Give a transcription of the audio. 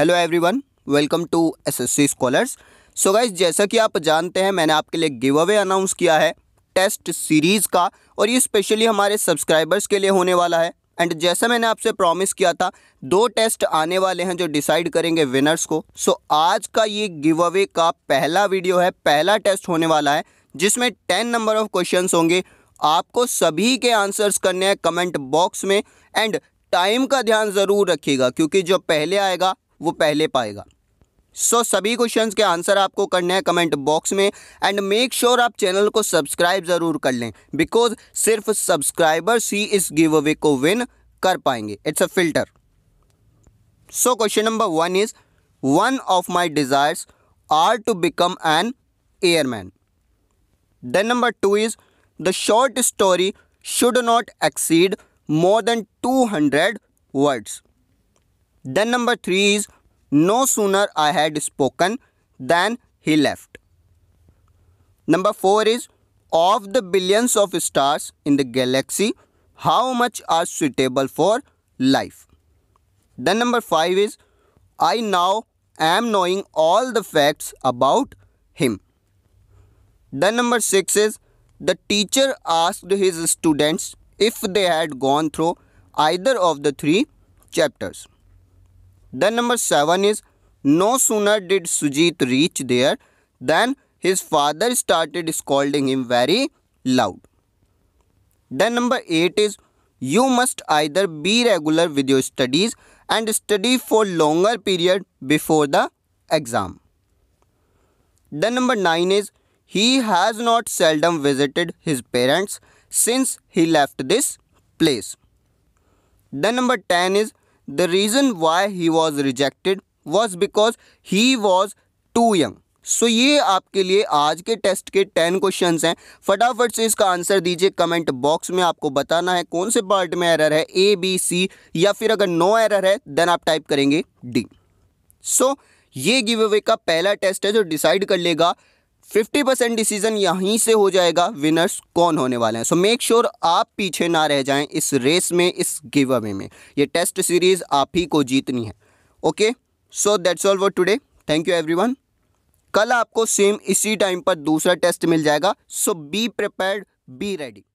Hello everyone welcome to SSC scholars so guys जैसा कि आप जानते हैं मैंने आपके लिए गिव अवे अनाउंस किया है टेस्ट सीरीज़ का और ये स्पेशली हमारे सब्सक्राइबर्स के लिए होने वाला है एंड जैसा मैंने आपसे प्रॉमिस किया था दो टेस्ट आने वाले हैं जो डिसाइड करेंगे विनर्स को सो so, आज का ये गिव अवे का पहला वीडियो है पहला टेस्ट होने वाला है जिसमें टेन नंबर ऑफ क्वेश्चन होंगे आपको सभी के आंसर्स करने हैं कमेंट बॉक्स में एंड टाइम का ध्यान ज़रूर रखिएगा क्योंकि जो पहले आएगा वो पहले पाएगा सो so, सभी क्वेश्चंस के आंसर आपको करने हैं कमेंट बॉक्स में एंड मेक श्योर आप चैनल को सब्सक्राइब ज़रूर कर लें बिकॉज सिर्फ सब्सक्राइबर्स ही इस गिव अवे को विन कर पाएंगे it's a filter so question number one is one of my desire are to become an airman then number two is the short story should not exceed more than two hundred words Then number three is no sooner I had spoken than he left. Number four is of the billions of stars in the galaxy, how much are suitable for life? Then number five is I now am knowing all the facts about him. Then number six is the teacher asked his students if they had gone through either of the three chapters. Then number 7 is no sooner did Sujit reach there than his father started scolding him very loud. Then number 8 is you must either be regular with your studies and study for longer period before the exam. Then number 9 is he has not seldom visited his parents since he left this place. Then number 10 is The reason why he was rejected was because he was too young. So ये आपके लिए आज के test के ten question हैं फटाफट से इसका आंसर दीजिए कमेंट बॉक्स में आपको बताना है कौन से पार्ट में एरर है ए बी सी या फिर अगर नो एरर है देन आप टाइप करेंगे डी सो so, ये गिव अवे का पहला टेस्ट है जो डिसाइड कर लेगा फिफ्टी परसेंट डिसीजन यहीं से हो जाएगा विनर्स कौन होने वाले हैं सो मेक श्योर आप पीछे ना रह जाएं इस रेस में इस गिव अवे में ये टेस्ट सीरीज़ आप ही को जीतनी है okay so that's all for today thank you everyone कल आपको सेम इसी टाइम पर दूसरा टेस्ट मिल जाएगा so be prepared be ready